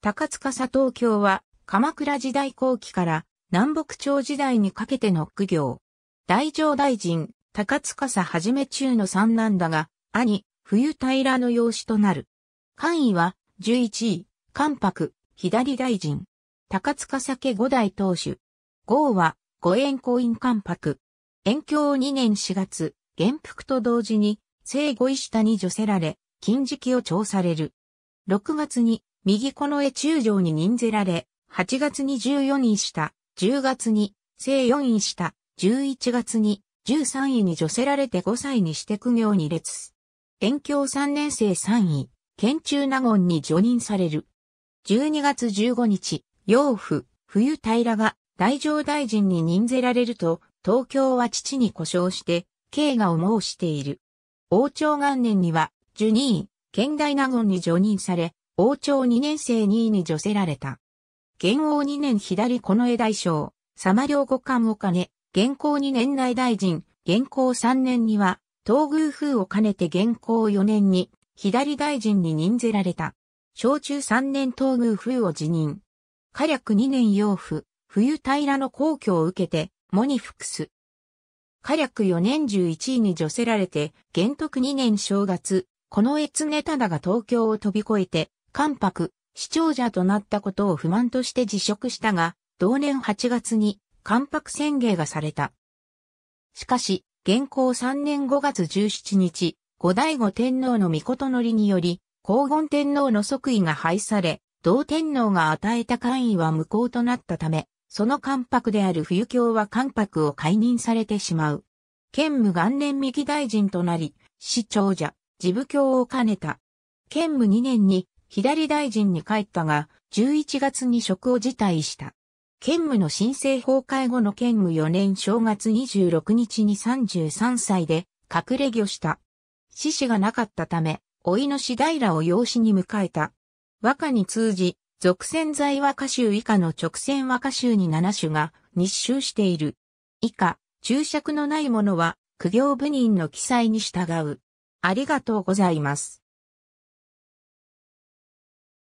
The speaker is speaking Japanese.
高塚佐藤京は、鎌倉時代後期から南北朝時代にかけての苦行。大乗大臣、高塚佐はじめ中の三男だが、兄、冬平の養子となる。官位は、11位、関白、左大臣。高塚佐家五代当主。号は、五円公院関白。延享2年4月、元服と同時に、生後医師に除せられ、禁期を調される。6月に、右この絵中将に任ぜられ、8月に14位た、10月に、正4位した、11月に、13位に助せられて5歳にして苦行に列。遠京3年生3位、県中納言に除任される。12月15日、養父、冬平が大乗大臣に任ぜられると、東京は父に故障して、慶がを申している。王朝元年には、受位、県大納言に除任され、王朝2年生2位に除せられた。元王2年左近衛大将、様領五官を兼ね、元皇2年内大臣、元皇3年には、東宮風を兼ねて元皇4年に、左大臣に任ぜられた。小中3年東宮風を辞任。火略2年養父、冬平の皇居を受けて、モニフクス。火略4年11位に除せられて、元徳2年正月、この越常忠が東京を飛び越えて、関白、市長者となったことを不満として辞職したが、同年8月に関白宣言がされた。しかし、現行3年5月17日、後醍醐天皇の御事のりにより、黄金天皇の即位が廃され、同天皇が与えた官位は無効となったため、その関白である冬京は関白を解任されてしまう。兼務元年右大臣となり、市長者、事務卿を兼ねた。兼務2年に左大臣に帰ったが、11月に職を辞退した。兼務の申請崩壊後の兼務4年正月26日に33歳で隠れ御した。死死がなかったため、老いの死平を養子に迎えた。和歌に通じ、俗戦在和歌集以下の直線和歌集に7種が日集している。以下、注釈のないものは、苦行部人の記載に従う。ありがとうございます。